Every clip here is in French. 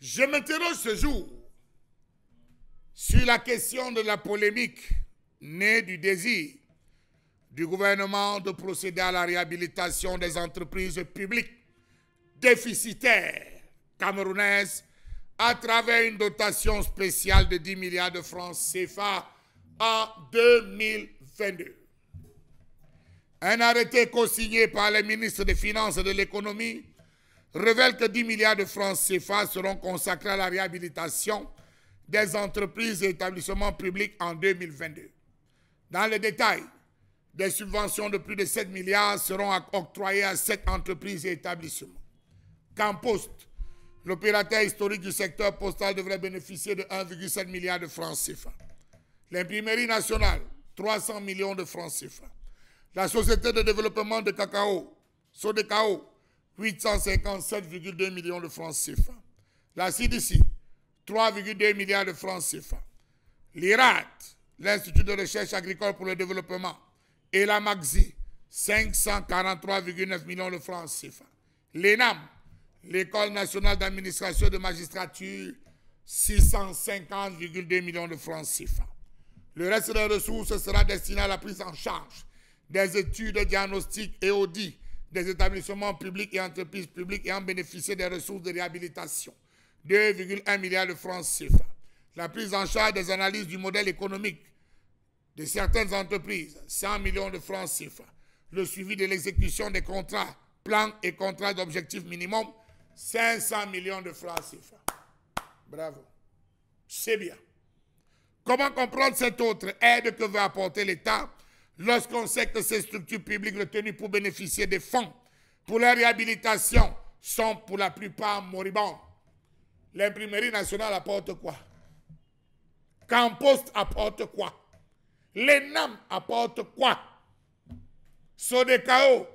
Je m'interroge ce jour sur la question de la polémique née du désir du gouvernement de procéder à la réhabilitation des entreprises publiques déficitaires camerounaises à travers une dotation spéciale de 10 milliards de francs CFA en 2022. Un arrêté consigné par les ministres des Finances et de l'Économie révèle que 10 milliards de francs CFA seront consacrés à la réhabilitation des entreprises et établissements publics en 2022. Dans les détails, des subventions de plus de 7 milliards seront octroyées à sept entreprises et établissements. Campost, l'opérateur historique du secteur postal devrait bénéficier de 1,7 milliard de francs CFA. L'imprimerie nationale, 300 millions de francs CFA. La société de développement de cacao, Sodecao, 857,2 millions de francs CFA. La CDC, 3,2 milliards de francs CFA. L'IRAT, l'Institut de recherche agricole pour le développement, et la MAXI, 543,9 millions de francs CFA. L'ENAM, l'École nationale d'administration de magistrature, 650,2 millions de francs CFA. Le reste des ressources sera destiné à la prise en charge des études diagnostiques et audits des établissements publics et entreprises publiques ayant bénéficié des ressources de réhabilitation. 2,1 milliards de francs CFA. La prise en charge des analyses du modèle économique de certaines entreprises, 100 millions de francs CFA. Le suivi de l'exécution des contrats, plans et contrats d'objectifs minimum, 500 millions de francs CFA. Bravo. C'est bien. Comment comprendre cette autre aide que veut apporter l'État Lorsqu'on sait que ces structures publiques retenues pour bénéficier des fonds pour la réhabilitation sont pour la plupart moribondes, l'imprimerie nationale apporte quoi Campost apporte quoi L'ENAM apporte quoi Sodecao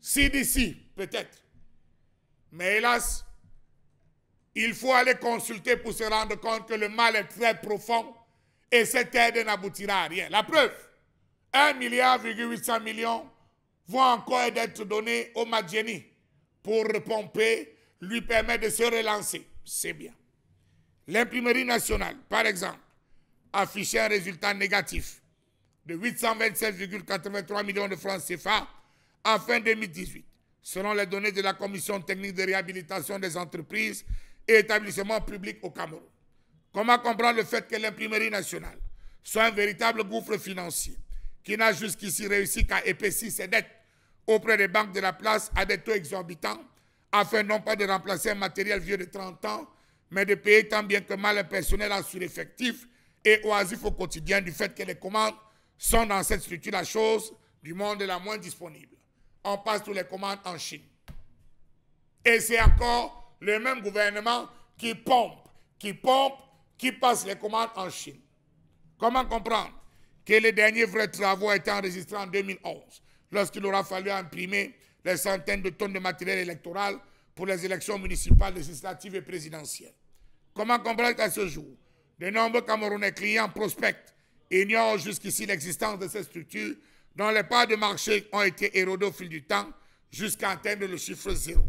CDC, peut-être. Mais hélas, il faut aller consulter pour se rendre compte que le mal est très profond et cette aide n'aboutira à rien. La preuve, 1,8 milliard millions vont encore être donnés au Madjeni pour pomper, lui permettre de se relancer. C'est bien. L'imprimerie nationale, par exemple, affichait un résultat négatif de 827,83 millions de francs CFA en fin 2018, selon les données de la Commission technique de réhabilitation des entreprises et établissements publics au Cameroun. Comment comprendre le fait que l'imprimerie nationale soit un véritable gouffre financier qui n'a jusqu'ici réussi qu'à épaissir ses dettes auprès des banques de la place à des taux exorbitants, afin non pas de remplacer un matériel vieux de 30 ans, mais de payer tant bien que mal le personnel en sur-effectif et oasif au quotidien du fait que les commandes sont dans cette structure la chose du monde la moins disponible. On passe tous les commandes en Chine. Et c'est encore le même gouvernement qui pompe, qui pompe, qui passe les commandes en Chine. Comment comprendre que les derniers vrais travaux été enregistrés en 2011, lorsqu'il aura fallu imprimer les centaines de tonnes de matériel électoral pour les élections municipales, législatives et présidentielles. Comment comprendre qu'à ce jour, de nombreux Camerounais clients prospects ignorent jusqu'ici l'existence de ces structures dont les parts de marché ont été érodées au fil du temps jusqu'à atteindre le chiffre zéro.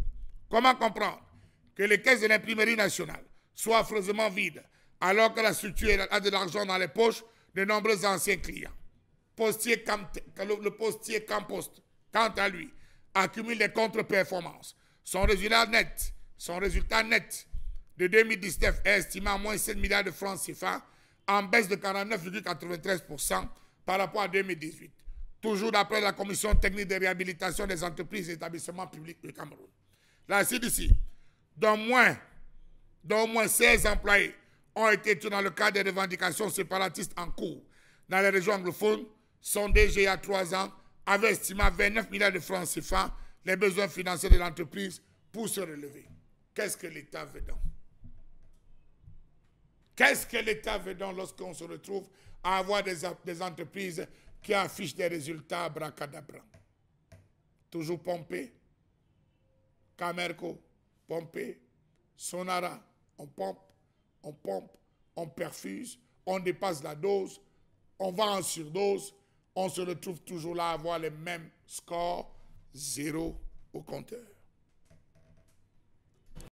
Comment comprendre que les caisses de l'imprimerie nationale soient affreusement vides alors que la structure a de l'argent dans les poches de nombreux anciens clients. le postier Campost, quant à lui, accumule des contre-performances. Son résultat net, son résultat net de 2019 est estimé à moins 7 milliards de francs CFA, en baisse de 49,93% par rapport à 2018. Toujours d'après la Commission technique de réhabilitation des entreprises et établissements publics du Cameroun. La CDC, dont moins, dont moins 16 employés, ont été tout dans le cadre des revendications séparatistes en cours dans les régions anglophones sont DG à trois ans avait estimé 29 milliards de francs CFA les besoins financiers de l'entreprise pour se relever. Qu'est-ce que l'État veut donc Qu'est-ce que l'État veut donc lorsqu'on se retrouve à avoir des, entreprises qui affichent des résultats à bracadabra Toujours pompé, Camerco, pompé, Sonara, on pompe, on pompe, on perfuse, on dépasse la dose, on va en surdose, on se retrouve toujours là à avoir les mêmes scores, zéro au compteur.